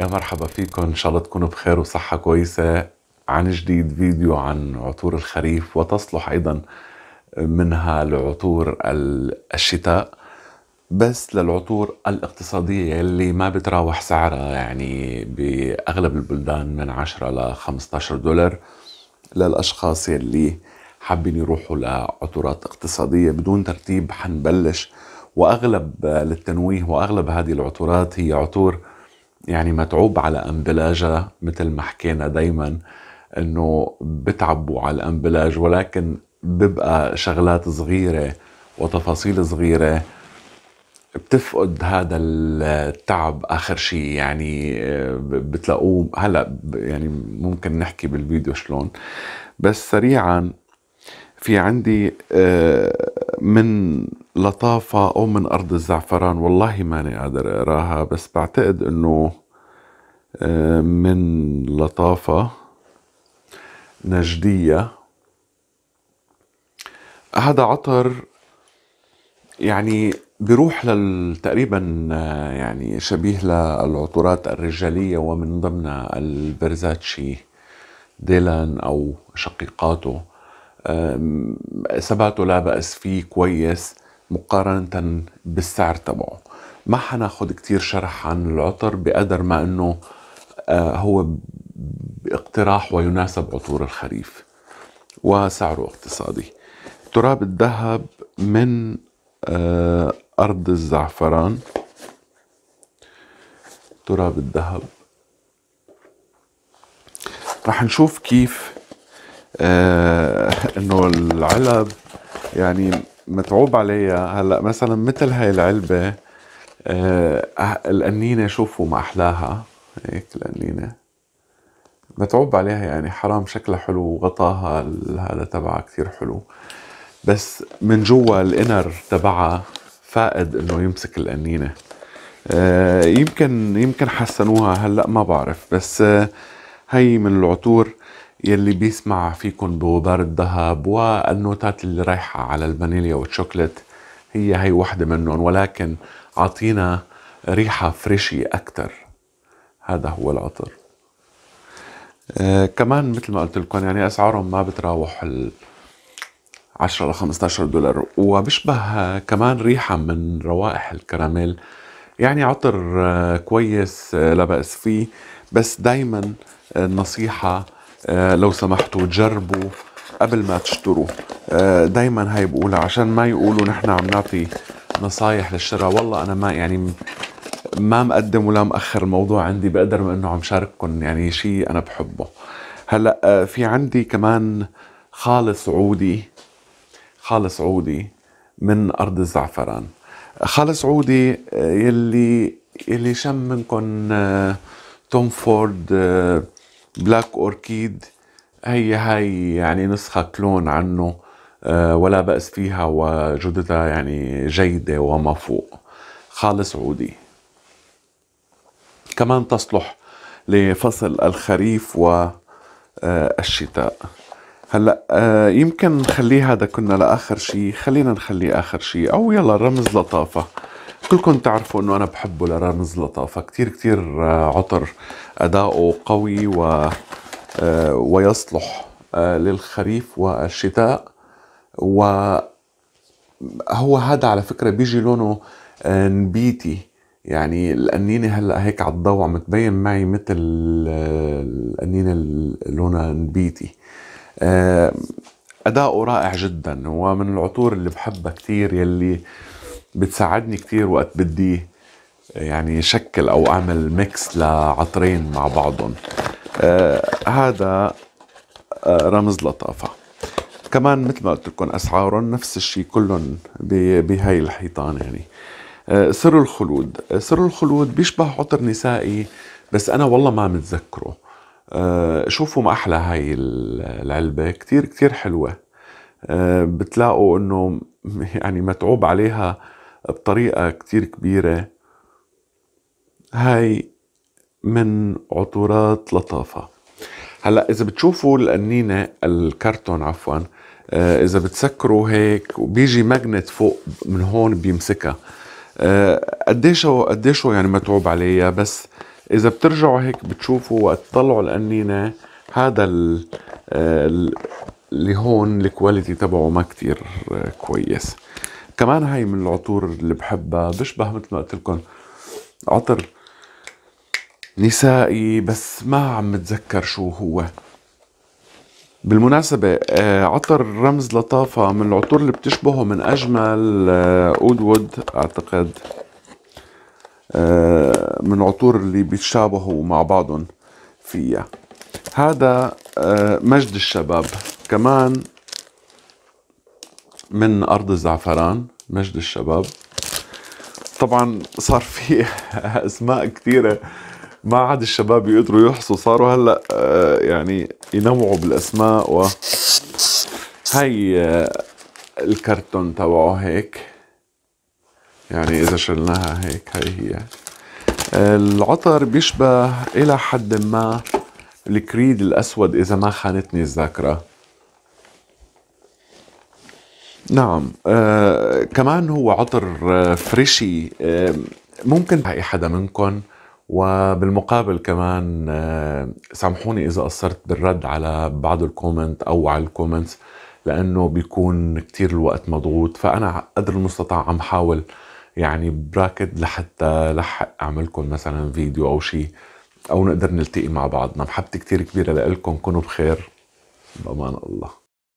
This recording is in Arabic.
يا مرحبا فيكم ان شاء الله تكونوا بخير وصحة كويسة عن جديد فيديو عن عطور الخريف وتصلح ايضا منها لعطور الشتاء بس للعطور الاقتصادية اللي ما بتراوح سعرها يعني بأغلب البلدان من 10 ل 15 دولار للأشخاص اللي حابين يروحوا لعطورات اقتصادية بدون ترتيب حنبلش وأغلب للتنويه وأغلب هذه العطورات هي عطور يعني متعوب على أمبلاجها مثل ما حكينا دايما انه بتعبوا على الامبلاج ولكن بيبقى شغلات صغيرة وتفاصيل صغيرة بتفقد هذا التعب اخر شيء يعني بتلاقوه هلا يعني ممكن نحكي بالفيديو شلون بس سريعا في عندي آه، من لطافة أو من أرض الزعفران والله ماني قادر أقراها بس بعتقد أنه آه، من لطافة نجدية هذا عطر يعني بيروح لل تقريبا آه، يعني شبيه للعطورات الرجالية ومن ضمنها البرزاتشي ديلان أو شقيقاته سبعته لا بأس فيه كويس مقارنة بالسعر تبعه ما حناخد كتير شرح عن العطر بقدر ما انه آه، هو باقتراح ويناسب عطور الخريف وسعره اقتصادي تراب الذهب من آه، أرض الزعفران تراب الذهب رح نشوف كيف آه انه العلب يعني متعوب عليها هلا مثلا مثل هاي العلبه آه القنينه شوفوا ما احلاها هيك القنينه متعوب عليها يعني حرام شكلها حلو وغطاها هذا تبعها كثير حلو بس من جوا الانر تبعها فائد انه يمسك القنينه آه يمكن يمكن حسنوها هلا ما بعرف بس آه هي من العطور يلي بيسمع فيكن بغبار الذهب والنوتات اللي رايحة على الفانيليا والشوكلت هي هي وحدة منهم ولكن عطينا ريحة فريشي أكتر هذا هو العطر آه كمان مثل ما قلت لكم يعني أسعارهم ما بتراوح ال 10 ل 15 دولار وبشبه كمان ريحة من روائح الكراميل يعني عطر آه، كويس آه، لا بأس فيه بس دايما آه، النصيحة آه، لو سمحتوا جربوا قبل ما تشتروا آه، دايما هاي بقولها عشان ما يقولوا نحن عم نعطي نصايح للشراء والله انا ما يعني ما مقدم ولا مأخر الموضوع عندي بقدر ما انه عم شارككم يعني شيء انا بحبه هلا آه، في عندي كمان خالص عودي خالص عودي من ارض الزعفران خالص عودي يلي يلي شم منكم توم فورد بلاك أوركيد هي هاي يعني نسخة كلون عنه آه، ولا بأس فيها وجودتها يعني جيدة وما فوق خالص عودي كمان تصلح لفصل الخريف والشتاء آه، هلا آه، يمكن نخليه هذا كنا لاخر شيء خلينا نخليه اخر شيء او يلا رمز لطافه كلكم تعرفوا انه انا بحبه لرمز لطافة كتير كتير آه، عطر اداؤه قوي و آه، ويصلح آه، للخريف والشتاء و هو هذا على فكرة بيجي لونه نبيتي يعني القنينة هلا هيك على الضوء عم تبين معي مثل القنينة لونها نبيتي أداؤه رائع جدا ومن العطور اللي بحبها كتير يلي بتساعدني كتير وقت بدي يعني شكل او اعمل ميكس لعطرين مع بعضهم آه هذا آه رمز لطافه كمان مثل ما قلت لكم اسعارهم نفس الشيء كلهم بهاي الحيطان يعني آه سر الخلود آه، سر الخلود بيشبه عطر نسائي بس انا والله ما متذكره آه شوفوا ما احلى هاي العلبه كتير كتير حلوه آه بتلاقوا انه يعني متعوب عليها بطريقة كتير كبيرة هاي من عطورات لطافة هلا إذا بتشوفوا القنينة الكرتون عفوا آه، إذا بتسكروا هيك وبيجي ماجنت فوق من هون بيمسكها آه، قديش قديش يعني متعوب عليها بس إذا بترجعوا هيك بتشوفوا وقت تطلعوا القنينة هذا آه، اللي هون الكواليتي تبعه ما كتير كويس كمان هاي من العطور اللي بحبها بشبه مثل ما قلت لكم عطر نسائي بس ما عم متذكر شو هو بالمناسبة آه، عطر رمز لطافة من العطور اللي بتشبهه من أجمل آه، أود وود أعتقد آه، من العطور اللي بيتشابهوا مع بعضهم فيها هذا مجد الشباب كمان من أرض الزعفران مجد الشباب طبعا صار في أسماء كثيرة ما عاد الشباب يقدروا يحصوا صاروا هلا آه، يعني ينوعوا بالاسماء و هي آه، الكرتون تبعه هيك يعني اذا شلناها هيك هي هي آه، العطر بيشبه الى حد ما الكريد الاسود اذا ما خانتني الذاكره نعم آه كمان هو عطر آه، فريشي آه ممكن تلاقي حدا منكم وبالمقابل كمان آه سامحوني اذا قصرت بالرد على بعض الكومنت او على الكومنتس لانه بيكون كتير الوقت مضغوط فانا قدر المستطاع عم حاول يعني براكد لحتى لحق اعملكم مثلا فيديو او شيء او نقدر نلتقي مع بعضنا محبتي كتير كبيره لكم كونوا بخير بامان الله